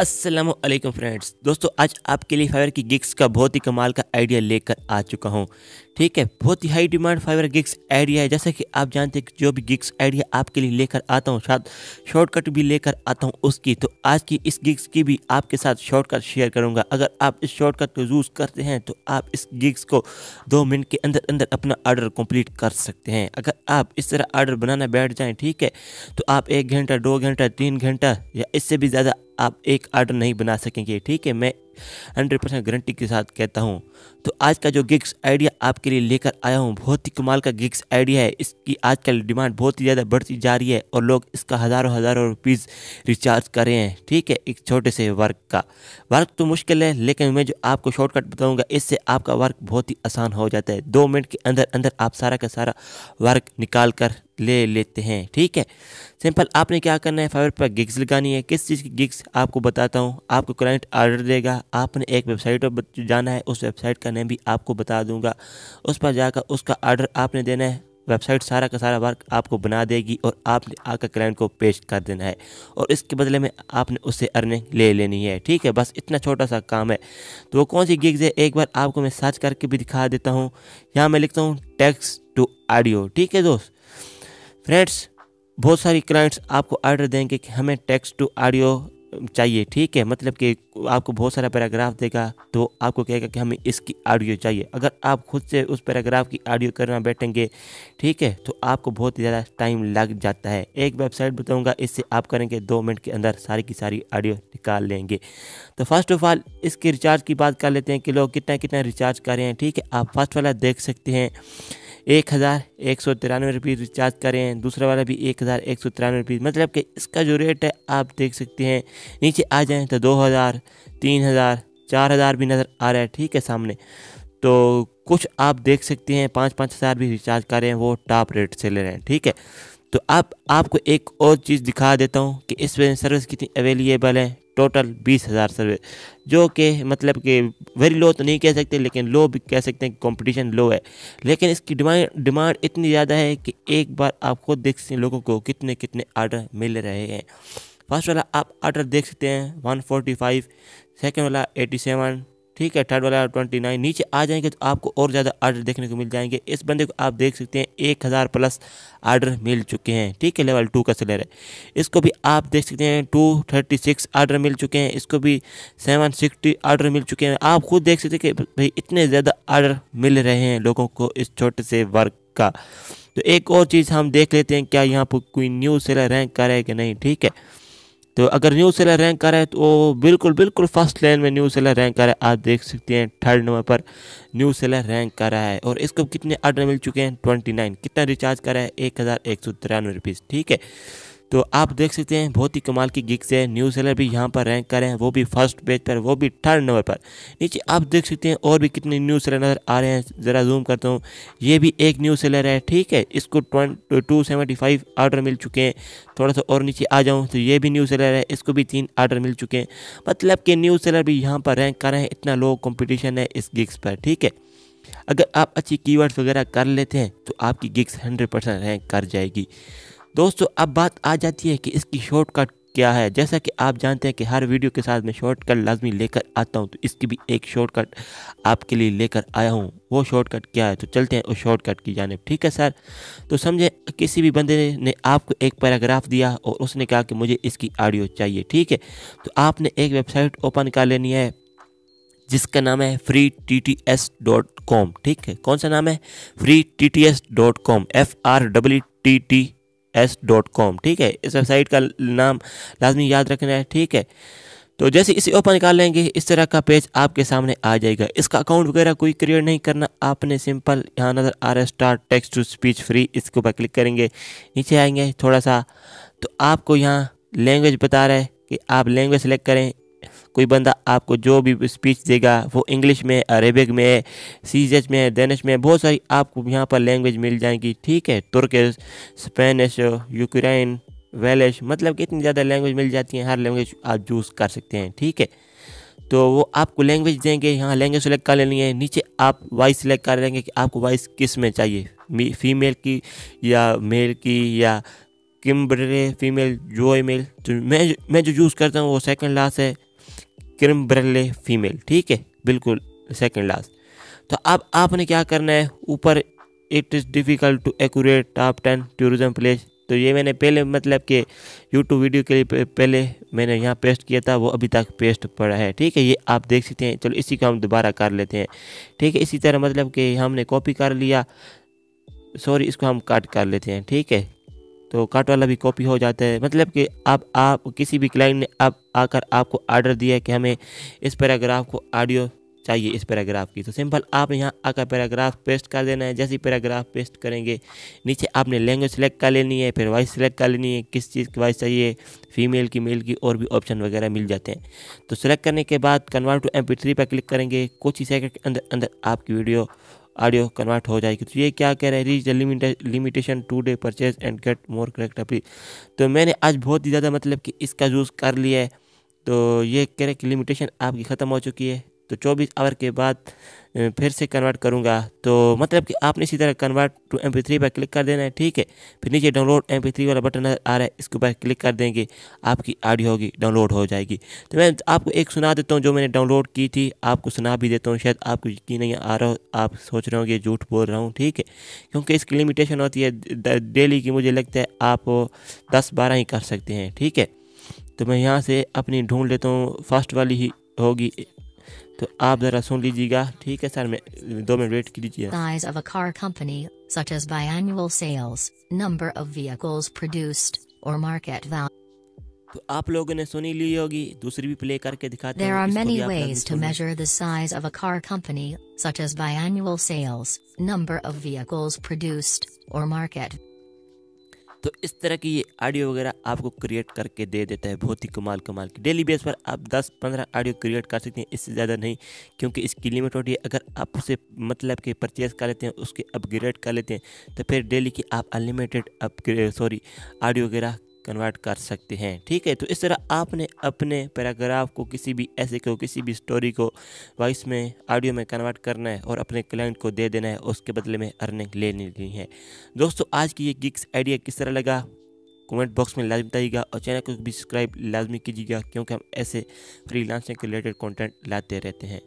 Aslam friends दोस्तों आज आपके लिए फाइवर की गिग्स का बहुत ही कमाल का आइडिया लेकर आ चुका हूँ ठीक है बहुत ही high demand Fiverr gigs area है जैसे कि आप जानते हैं जो भी गिग्स एरिया आपके लिए लेकर आता हूँ साथ शॉर्टकट भी लेकर आता हूँ उसकी तो आज की इस गिग्स की भी आपके साथ शॉर्टकट शेयर करूँगा अगर आप इस शॉर्टकट को यूज़ करते हैं तो आप इस गिग्स को दो मिनट के अंदर अंदर अपना ऑर्डर कम्प्लीट कर सकते हैं अगर आप इस तरह ऑर्डर बनाना बैठ जाएँ ठीक है तो आप एक घंटा दो घंटा तीन घंटा या इससे भी ज़्यादा आप एक आर्डर नहीं बना सकेंगे ठीक है मैं हंड्रेड परसेंट गारंटी के साथ कहता हूँ तो आज का जो गिग्स आइडिया आपके लिए लेकर आया हूँ बहुत ही कमाल का गिग्स आइडिया है इसकी आजकल डिमांड बहुत ही ज़्यादा बढ़ती जा रही है और लोग इसका हज़ारों हज़ारों रुपीज़ रिचार्ज कर रहे हैं ठीक है एक छोटे से वर्क का वर्क तो मुश्किल है लेकिन मैं जो आपको शॉर्टकट बताऊँगा इससे आपका वर्क बहुत ही आसान हो जाता है दो मिनट के अंदर अंदर आप सारा का सारा वर्क निकाल कर ले लेते हैं ठीक है सिंपल आपने क्या करना है फाइवर पर गिग्स लगानी है किस चीज़ की गिग्स आपको बताता हूँ आपको क्लाइंट ऑर्डर देगा आपने एक वेबसाइट पर जाना है उस वेबसाइट का नेम भी आपको बता दूंगा उस पर जाकर उसका ऑर्डर आपने देना है वेबसाइट सारा का सारा वर्क आपको बना देगी और आपने आकर क्लाइंट को पेश कर देना है और इसके बदले में आपने उससे अर्निंग ले लेनी है ठीक है बस इतना छोटा सा काम है तो वो कौन सी गिग्स है एक बार आपको मैं सर्च करके भी दिखा देता हूँ यहाँ मैं लिखता हूँ टैक्स टू ऑडियो ठीक है दोस्त फ्रेंड्स बहुत सारी क्लाइंट्स आपको ऑर्डर देंगे कि हमें टेक्स्ट टू ऑडियो चाहिए ठीक है मतलब कि आपको बहुत सारा पैराग्राफ देगा तो आपको कहेगा कि हमें इसकी ऑडियो चाहिए अगर आप खुद से उस पैराग्राफ की ऑडियो करना बैठेंगे ठीक है तो आपको बहुत ही ज़्यादा टाइम लग जाता है एक वेबसाइट बताऊंगा इससे आप करेंगे दो मिनट के अंदर सारी की सारी ऑडियो निकाल लेंगे तो फर्स्ट ऑफ ऑल इसके रिचार्ज की बात कर लेते हैं कि लोग कितना कितना रिचार्ज कर रहे हैं ठीक है आप फर्स्ट वाला देख सकते हैं एक हज़ार एक सौ तिरानवे रुपीज़ रिचार्ज करें दूसरा वाला भी एक हज़ार एक सौ तिरानवे रुपीज़ मतलब कि इसका जो रेट है आप देख सकते हैं नीचे आ जाएँ तो दो हज़ार तीन हज़ार चार हज़ार भी नज़र आ रहा है ठीक है सामने तो कुछ आप देख सकते हैं पाँच पाँच हज़ार भी रिचार्ज करें वो टॉप रेट से ले रहे हैं ठीक है तो अब आपको एक और चीज़ दिखा देता हूँ कि इस वजह सर्विस कितनी अवेलेबल है टोटल बीस हज़ार सर्विस जो कि मतलब कि वेरी लो तो नहीं कह सकते लेकिन लो भी कह सकते हैं कॉम्पिटिशन लो है लेकिन इसकी डिमांड डिमांड इतनी ज़्यादा है कि एक बार आप खुद देख सकते हैं लोगों को कितने कितने आर्डर मिल रहे हैं फर्स्ट वाला आप आर्डर देख सकते हैं 145 सेकंड वाला 87 ठीक है थर्ड वाला ट्वेंटी नाइन नीचे आ जाएंगे तो आपको और ज़्यादा आर्डर देखने को मिल जाएंगे इस बंदे को आप देख सकते हैं एक हज़ार प्लस आर्डर मिल चुके हैं ठीक है लेवल टू का सेलर है इसको भी आप देख सकते हैं टू थर्टी सिक्स आर्डर मिल चुके हैं इसको भी सेवन सिक्सटी आर्डर मिल चुके हैं आप खुद देख सकते हैं कि भाई इतने ज़्यादा आर्डर मिल रहे हैं लोगों को इस छोटे से वर्क का तो एक और चीज़ हम देख लेते हैं क्या यहाँ पर कोई न्यू सेलर रैंक करे कि नहीं ठीक है तो अगर न्यू सेलर रैंक कर रहा है तो बिल्कुल बिल्कुल फर्स्ट लेन में न्यू सेलर रैंक कर रहा है आप देख सकते हैं थर्ड नंबर पर न्यू सेलर रैंक कर रहा है और इसको कितने आर्डर मिल चुके हैं ट्वेंटी नाइन कितना रिचार्ज कर रहा है एक हज़ार एक सौ तिरानवे रुपीज़ ठीक है तो आप देख सकते हैं बहुत ही कमाल की गिग्स है न्यूज़ सेलर भी यहाँ पर रैंक करें वो भी फर्स्ट पेज पर वो भी थर्ड नंबर पर नीचे आप देख सकते हैं और भी कितने न्यूज़ सेलर नज़र आ रहे हैं ज़रा जूम करता हूँ ये भी एक न्यूज़ सेलर है ठीक है इसको टू सेवेंटी फाइव आर्डर मिल चुके हैं थोड़ा सा और नीचे आ जाऊँ तो ये भी न्यूज़ सेलर है इसको भी तीन आर्डर मिल चुके हैं मतलब कि न्यूज़ सेलर भी यहाँ पर रैंक कर रहे हैं इतना लो कॉम्पिटिशन है इस गिग्स पर ठीक है अगर आप अच्छी कीवर्ड्स वगैरह कर लेते हैं तो आपकी गिग्स हंड्रेड परसेंट रैंक कर जाएगी दोस्तों अब बात आ जाती है कि इसकी शॉर्टकट क्या है जैसा कि आप जानते हैं कि हर वीडियो के साथ मैं शॉर्टकट लाजमी लेकर आता हूँ तो इसकी भी एक शॉर्टकट आपके लिए लेकर आया हूँ वो शॉर्टकट क्या है तो चलते हैं उस शॉर्टकट की जानब ठीक है सर तो समझे किसी भी बंदे ने आपको एक पैराग्राफ दिया और उसने कहा कि मुझे इसकी ऑडियो चाहिए ठीक है तो आपने एक वेबसाइट ओपन कर लेनी है जिसका नाम है free T T S dot com ठीक है कौन सा नाम है free T T S dot com F R W T T S dot com ठीक है इस वेबसाइट का नाम लाजमी याद रखना है ठीक है तो जैसे इसे ओपन निकाल लेंगे इस तरह का पेज आपके सामने आ जाएगा इसका अकाउंट वगैरह कोई क्रिएट नहीं करना आपने सिंपल यहाँ नज़र आ रहा है start text to speech free इसके ऊपर क्लिक करेंगे नीचे आएंगे थोड़ा सा तो आपको यहाँ लैंग्वेज बता रहा है कि आप लैंग्वेज सेलेक्ट करें कोई बंदा आपको जो भी स्पीच देगा वो इंग्लिश में अरेबिक में सीजच में डेनिश में बहुत सारी आपको यहाँ पर लैंग्वेज मिल जाएगी ठीक है तुर्क स्पेनिश यूक्रेन वेलिश मतलब कि इतनी ज़्यादा लैंग्वेज मिल जाती है हर लैंग्वेज आप यूज़ कर सकते हैं ठीक है तो वो आपको लैंग्वेज देंगे यहाँ लैंग्वेज सेलेक्ट कर लेनी है नीचे आप वॉइस सेलेक्ट कर लेंगे कि आपको वॉइस किस में चाहिए फीमेल की या मेल की या किम्बरे फीमेल जो मेल तो मैं मैं जो यूज़ करता हूँ वो सेकंड लास्ट है ब्रले फीमेल ठीक है बिल्कुल सेकेंड लास्ट तो अब आपने क्या करना है ऊपर it is difficult to accurate top ten tourism place तो ये मैंने पहले मतलब कि यूट्यूब वीडियो के लिए पहले मैंने यहाँ पेस्ट किया था वो अभी तक पेस्ट पड़ा है ठीक है ये आप देख सकते हैं चलो इसी को हम दोबारा कर लेते हैं ठीक है इसी तरह मतलब कि हमने कॉपी कर लिया सॉरी इसको हम कट कर लेते हैं ठीक है तो काट वाला भी कॉपी हो जाता है मतलब कि आप आप किसी भी क्लाइंट ने आप आकर आपको आर्डर दिया है कि हमें इस पैराग्राफ को ऑडियो चाहिए इस पैराग्राफ की तो सिंपल आप यहाँ आकर पैराग्राफ पेस्ट कर देना है जैसे ही पैराग्राफ पेस्ट करेंगे नीचे आपने लैंग्वेज सेलेक्ट कर लेनी है फिर वॉइस सेलेक्ट कर लेनी है किस चीज़ की वॉइस चाहिए फीमेल की मेल की और भी ऑप्शन वगैरह मिल जाते हैं तो सेलेक्ट करने के बाद कन्वर्ट टू एम पर क्लिक करेंगे कुछ ही सेकेंड के अंदर अंदर आपकी वीडियो ऑडियो कन्वर्ट हो जाएगी तो ये क्या कह रहे हैं reach the limitation today purchase and get more correct appeal तो मैंने आज बहुत ही ज़्यादा मतलब कि इसका यूज़ कर लिया है तो ये कह रहे हैं कि लिमिटेशन आपकी ख़त्म हो चुकी है तो 24 आवर के बाद फिर से कन्वर्ट करूँगा तो मतलब कि आपने इसी तरह कन्वर्ट टू एम पी पर क्लिक कर देना है ठीक है फिर नीचे डाउनलोड एम पी वाला बटन नजर आ रहा है इसके ऊपर क्लिक कर देंगे आपकी ऑडियो होगी डाउनलोड हो जाएगी तो मैं आपको एक सुना देता हूँ जो मैंने डाउनलोड की थी आपको सुना भी देता हूँ शायद आपको यकीन नहीं आ रहा हो आप सोच रहे होंगे झूठ बोल रहा हूँ ठीक है क्योंकि इसकी लिमिटेशन होती है डेली की मुझे लगता है आप दस बारह ही कर सकते हैं ठीक है तो मैं यहाँ से अपनी ढूंढ लेता हूँ फर्स्ट वाली ही होगी तो आप जरा सुन लीजिएगा ठीक है सर मैं दो मिनट वेट कीजिए Size of a car company, such as biannual sales, number of vehicles produced, or market value. तो आप लोगों ने सुनी ली होगी दूसरी भी प्ले करके दिखाते There are many ways to measure the size of a car company, such as biannual sales, number of vehicles produced, or market. तो इस तरह की ये ऑडियो वगैरह आपको क्रिएट करके दे देता है बहुत ही कमाल कमाल की डेली बेस पर आप 10-15 ऑडियो क्रिएट कर सकते हैं इससे ज़्यादा नहीं क्योंकि इसकी लिमिट होती है अगर आप उसे मतलब कि परचेज कर लेते हैं उसके अपग्रेड कर लेते हैं तो फिर डेली की आप अनलिमिटेड अप सॉरी ऑडियो वगैरह कन्वर्ट कर सकते हैं ठीक है तो इस तरह आपने अपने पैराग्राफ को किसी भी ऐसे को किसी भी स्टोरी को वॉइस में ऑडियो में कन्वर्ट करना है और अपने क्लाइंट को दे देना है उसके बदले में अर्निंग लेनी है दोस्तों आज की ये गिग्स आइडिया किस तरह लगा कमेंट बॉक्स में लाजमी बताइएगा और चैनल को भी सब्सक्राइब लाजमी कीजिएगा क्योंकि हम ऐसे फ्री लांसिंग के रिलेटेड कॉन्टेंट लाते रहते हैं